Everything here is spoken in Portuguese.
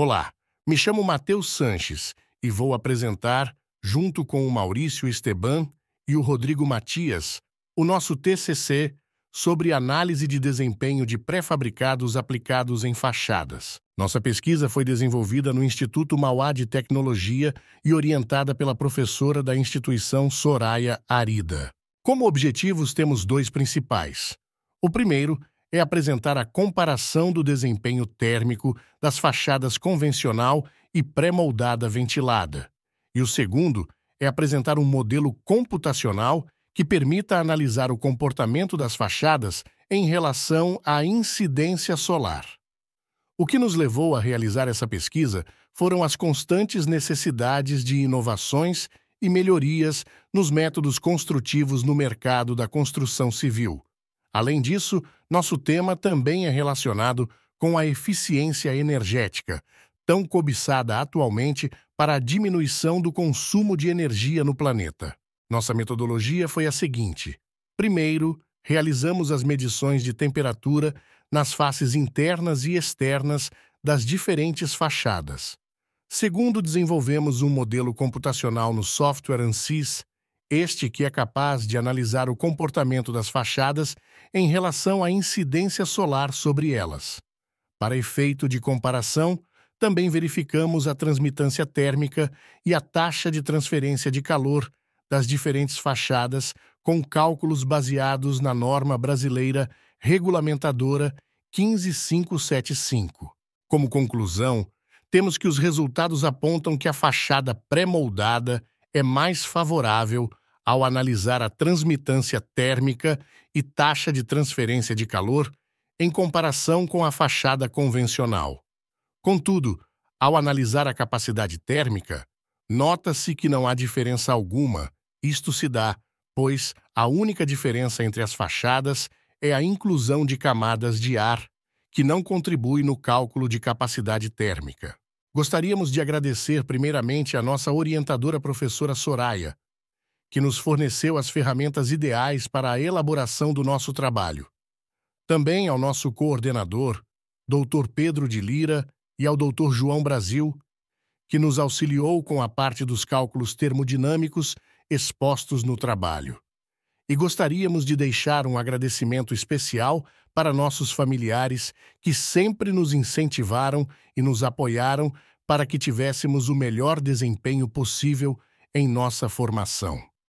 Olá, me chamo Matheus Sanches e vou apresentar, junto com o Maurício Esteban e o Rodrigo Matias, o nosso TCC sobre análise de desempenho de pré-fabricados aplicados em fachadas. Nossa pesquisa foi desenvolvida no Instituto Mauá de Tecnologia e orientada pela professora da instituição Soraya Arida. Como objetivos, temos dois principais. O primeiro é apresentar a comparação do desempenho térmico das fachadas convencional e pré-moldada ventilada. E o segundo é apresentar um modelo computacional que permita analisar o comportamento das fachadas em relação à incidência solar. O que nos levou a realizar essa pesquisa foram as constantes necessidades de inovações e melhorias nos métodos construtivos no mercado da construção civil, Além disso, nosso tema também é relacionado com a eficiência energética, tão cobiçada atualmente para a diminuição do consumo de energia no planeta. Nossa metodologia foi a seguinte: primeiro, realizamos as medições de temperatura nas faces internas e externas das diferentes fachadas. Segundo, desenvolvemos um modelo computacional no software ANSYS este que é capaz de analisar o comportamento das fachadas em relação à incidência solar sobre elas. Para efeito de comparação, também verificamos a transmitância térmica e a taxa de transferência de calor das diferentes fachadas com cálculos baseados na norma brasileira regulamentadora 15575. Como conclusão, temos que os resultados apontam que a fachada pré-moldada é mais favorável ao analisar a transmitância térmica e taxa de transferência de calor em comparação com a fachada convencional. Contudo, ao analisar a capacidade térmica, nota-se que não há diferença alguma. Isto se dá, pois a única diferença entre as fachadas é a inclusão de camadas de ar, que não contribui no cálculo de capacidade térmica. Gostaríamos de agradecer primeiramente a nossa orientadora professora Soraya que nos forneceu as ferramentas ideais para a elaboração do nosso trabalho. Também ao nosso coordenador, Dr. Pedro de Lira, e ao Dr. João Brasil, que nos auxiliou com a parte dos cálculos termodinâmicos expostos no trabalho. E gostaríamos de deixar um agradecimento especial para nossos familiares que sempre nos incentivaram e nos apoiaram para que tivéssemos o melhor desempenho possível em nossa formação.